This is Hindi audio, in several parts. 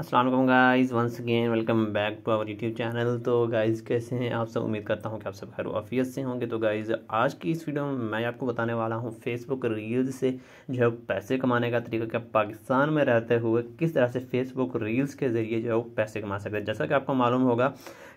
Aslam guys once again welcome back to our YouTube channel तो गाइज़ कैसे हैं आप सब उम्मीद करता हूं कि आप सब खैर ऑफियत से होंगे तो गाइज़ आज की इस वीडियो में मैं आपको बताने वाला हूं फेसबुक रील्स से जो है पैसे कमाने का तरीका क्या पाकिस्तान में रहते हुए किस तरह से फेसबुक रील्स के ज़रिए जो है वो पैसे कमा सकते हैं जैसा कि आपको मालूम होगा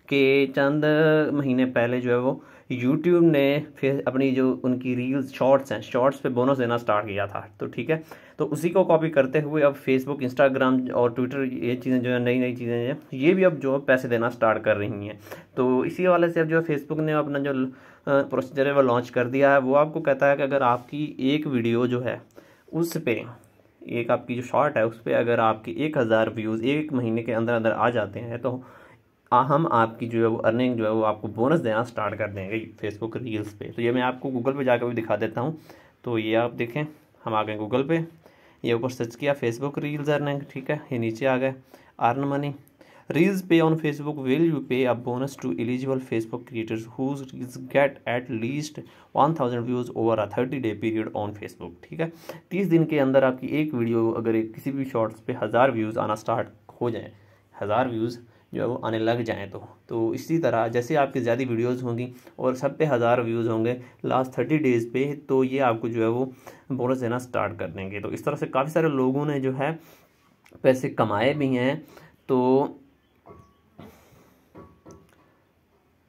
कि चंद महीने पहले जो है वो यूट्यूब ने फिर अपनी जो उनकी रील्स शॉर्ट्स हैं शॉर्ट्स पे बोनस देना स्टार्ट किया था तो ठीक है तो उसी को कॉपी करते हुए अब फेसबुक इंस्टाग्राम और ट्विटर ये चीज़ें जो है नई नई चीज़ें हैं ये भी अब जो है पैसे देना स्टार्ट कर रही हैं तो इसी वाले से अब जो है फेसबुक ने अपना जो प्रोसीजर है वो लॉन्च कर दिया है वो आपको कहता है कि अगर आपकी एक वीडियो जो है उस पर एक आपकी जो शॉर्ट है उस पर अगर आपकी एक हज़ार व्यूज़ एक महीने के अंदर अंदर आ जाते हैं तो हम आपकी जो है वो अर्निंग जो है वो आपको बोनस देना स्टार्ट कर देंगे फेसबुक रील्स पे तो ये मैं आपको गूगल पे जाकर भी दिखा देता हूँ तो ये आप देखें हम आ गए गूगल पे ये ऊपर सर्च किया फेसबुक रील्स अर्निंग ठीक है ये नीचे आ गए earn money reels pay on Facebook will you pay a bonus to eligible Facebook creators whose reels get at least one thousand views over a thirty day period on Facebook ठीक है तीस दिन के अंदर आपकी एक वीडियो अगर एक किसी भी शॉर्ट्स पे हज़ार व्यूज़ आना स्टार्ट हो जाए हज़ार व्यूज़ जो हम्म। आने लग जाएँ तो तो इसी तरह जैसे आपकी ज़्यादा वीडियोस होंगी और सब पे हज़ार व्यूज़ होंगे लास्ट थर्टी डेज़ पे तो ये आपको जो है वो बोनस देना स्टार्ट कर देंगे तो इस तरह से काफ़ी सारे लोगों ने जो है पैसे कमाए भी हैं तो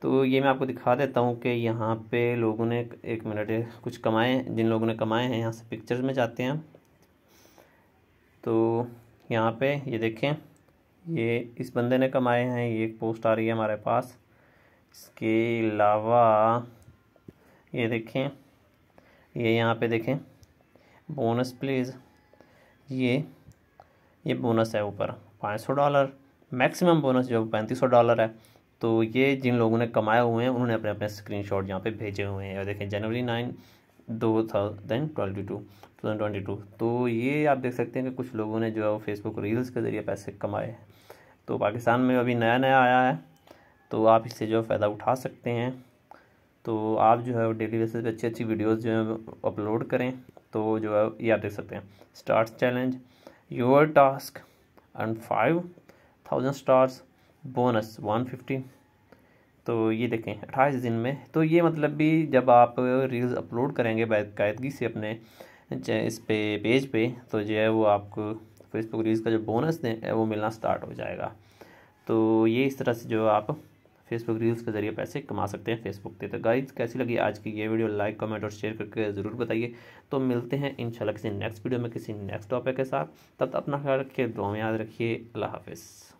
तो ये मैं आपको दिखा देता हूँ कि यहाँ पे लोगों ने एक मिनट कुछ कमाए जिन लोगों ने कमाए हैं यहाँ से पिक्चर्स में जाते हैं तो यहाँ पे ये देखें ये इस बंदे ने कमाए हैं ये एक पोस्ट आ रही है हमारे पास इसके अलावा ये देखें ये यहाँ पे देखें बोनस प्लीज़ ये ये बोनस है ऊपर पाँच सौ डॉलर मैक्सिमम बोनस जो पैंतीस सौ डॉलर है तो ये जिन लोगों ने कमाए हुए हैं उन्होंने अपने अपने स्क्रीन शॉट यहाँ पर भेजे हुए हैं और देखें जनवरी नाइन दो thousand twenty two two thousand twenty two तो ये आप देख सकते हैं कि कुछ लोगों ने जो है वो फेसबुक रील्स के ज़रिए पैसे कमाए हैं तो पाकिस्तान में अभी नया नया आया है तो आप इससे जो है फ़ायदा उठा सकते हैं तो आप जो है डेली बेसिस पे अच्छी अच्छी वीडियोस जो है अपलोड करें तो जो है ये आप देख सकते हैं stars challenge your task and five thousand stars bonus one fifty तो ये देखें अट्ठाईस दिन में तो ये मतलब भी जब आप रील्स अपलोड करेंगे बायदगी से अपने इस पे पेज पे तो जो है वो आपको फेसबुक रील्स का जो बोनस दें वो मिलना स्टार्ट हो जाएगा तो ये इस तरह से जो आप फेसबुक रील्स के ज़रिए पैसे कमा सकते हैं फेसबुक पे तो गाइड कैसी लगी आज की ये वीडियो लाइक कमेंट और शेयर करके ज़रूर बताइए तो मिलते हैं इंशाल्लाह किसी नेक्स्ट वीडियो में किसी नेक्स्ट टॉपिक के साथ तब तक अपना ख्याल रखिए दुआ में याद रखिए अल्लाह हाफिज़